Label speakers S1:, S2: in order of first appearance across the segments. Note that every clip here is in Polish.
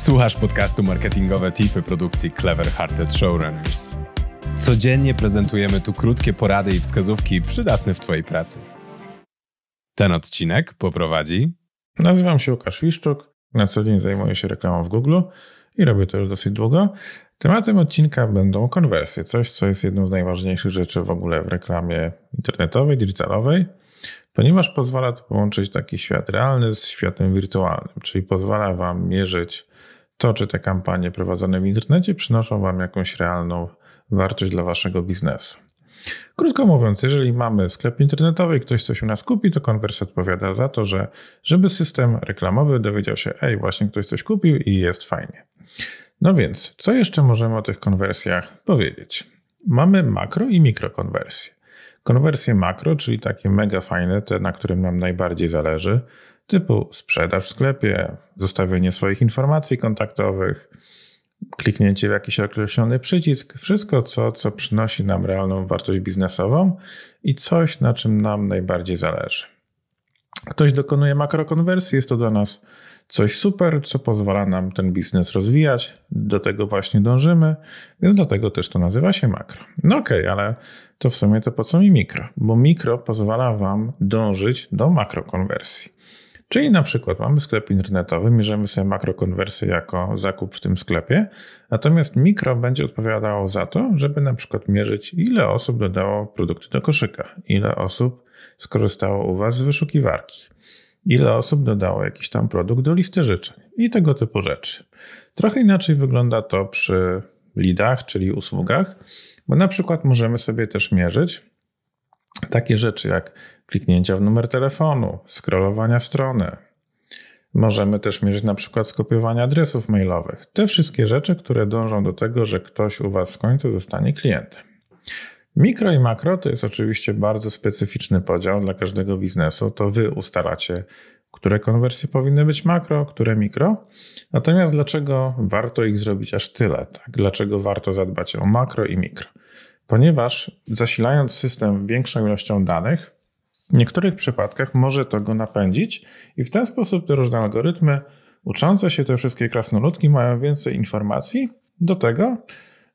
S1: Słuchasz podcastu Marketingowe Tipy produkcji Clever Hearted Showrunners. Codziennie prezentujemy tu krótkie porady i wskazówki przydatne w Twojej pracy. Ten odcinek poprowadzi.
S2: Nazywam się Łukasz Wiszczuk. Na co dzień zajmuję się reklamą w Google i robię to już dosyć długo. Tematem odcinka będą konwersje, coś, co jest jedną z najważniejszych rzeczy w ogóle w reklamie internetowej, digitalowej ponieważ pozwala to połączyć taki świat realny z światem wirtualnym, czyli pozwala Wam mierzyć to, czy te kampanie prowadzone w internecie przynoszą Wam jakąś realną wartość dla Waszego biznesu. Krótko mówiąc, jeżeli mamy sklep internetowy i ktoś coś u nas kupi, to konwersja odpowiada za to, że żeby system reklamowy dowiedział się, ej, właśnie ktoś coś kupił i jest fajnie. No więc, co jeszcze możemy o tych konwersjach powiedzieć? Mamy makro i mikrokonwersje. Konwersje makro, czyli takie mega fajne, te na którym nam najbardziej zależy, typu sprzedaż w sklepie, zostawienie swoich informacji kontaktowych, kliknięcie w jakiś określony przycisk, wszystko co, co przynosi nam realną wartość biznesową i coś, na czym nam najbardziej zależy. Ktoś dokonuje makrokonwersji, jest to dla nas coś super, co pozwala nam ten biznes rozwijać. Do tego właśnie dążymy, więc dlatego też to nazywa się makro. No okej, okay, ale to w sumie to po co mi mikro? Bo mikro pozwala Wam dążyć do makrokonwersji. Czyli na przykład mamy sklep internetowy, mierzymy sobie makrokonwersję jako zakup w tym sklepie, natomiast mikro będzie odpowiadało za to, żeby na przykład mierzyć, ile osób dodało produkty do koszyka, ile osób skorzystało u Was z wyszukiwarki ile osób dodało jakiś tam produkt do listy życzeń i tego typu rzeczy. Trochę inaczej wygląda to przy lidach, czyli usługach, bo na przykład możemy sobie też mierzyć takie rzeczy jak kliknięcia w numer telefonu, scrollowania strony. Możemy też mierzyć na przykład skopiowanie adresów mailowych. Te wszystkie rzeczy, które dążą do tego, że ktoś u Was w końcu zostanie klientem. Mikro i makro to jest oczywiście bardzo specyficzny podział dla każdego biznesu. To wy ustalacie, które konwersje powinny być makro, które mikro. Natomiast dlaczego warto ich zrobić aż tyle? Tak? Dlaczego warto zadbać o makro i mikro? Ponieważ zasilając system większą ilością danych, w niektórych przypadkach może to go napędzić i w ten sposób te różne algorytmy uczące się, te wszystkie krasnoludki mają więcej informacji do tego,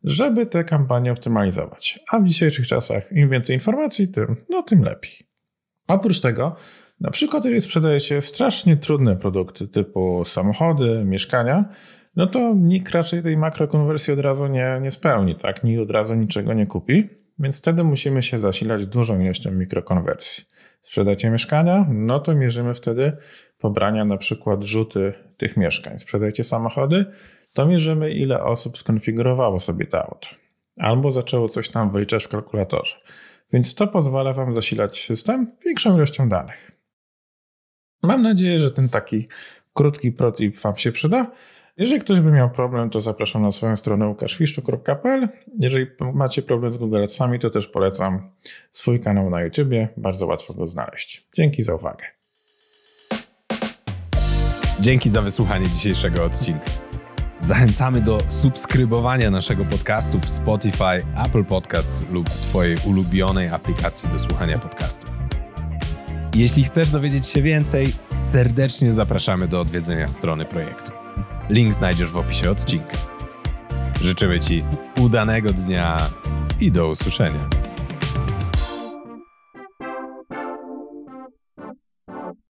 S2: żeby te kampanie optymalizować. A w dzisiejszych czasach im więcej informacji, tym, no, tym lepiej. Oprócz tego, na przykład jeżeli sprzedaje się strasznie trudne produkty typu samochody, mieszkania, no to nikt raczej tej makrokonwersji od razu nie, nie spełni, tak? Nikt od razu niczego nie kupi, więc wtedy musimy się zasilać dużą ilością mikrokonwersji sprzedajcie mieszkania, no to mierzymy wtedy pobrania na przykład rzuty tych mieszkań. Sprzedajecie samochody, to mierzymy ile osób skonfigurowało sobie te auto. Albo zaczęło coś tam wyliczać w kalkulatorze. Więc to pozwala Wam zasilać system większą ilością danych. Mam nadzieję, że ten taki krótki protip Wam się przyda. Jeżeli ktoś by miał problem, to zapraszam na swoją stronę ukaszwiszczu.pl. Jeżeli macie problem z Google Adsami, to też polecam swój kanał na YouTubie. Bardzo łatwo go znaleźć. Dzięki za uwagę.
S1: Dzięki za wysłuchanie dzisiejszego odcinka. Zachęcamy do subskrybowania naszego podcastu w Spotify, Apple Podcasts lub Twojej ulubionej aplikacji do słuchania podcastów. Jeśli chcesz dowiedzieć się więcej, serdecznie zapraszamy do odwiedzenia strony projektu. Link znajdziesz w opisie odcinka. Życzymy Ci udanego dnia i do usłyszenia.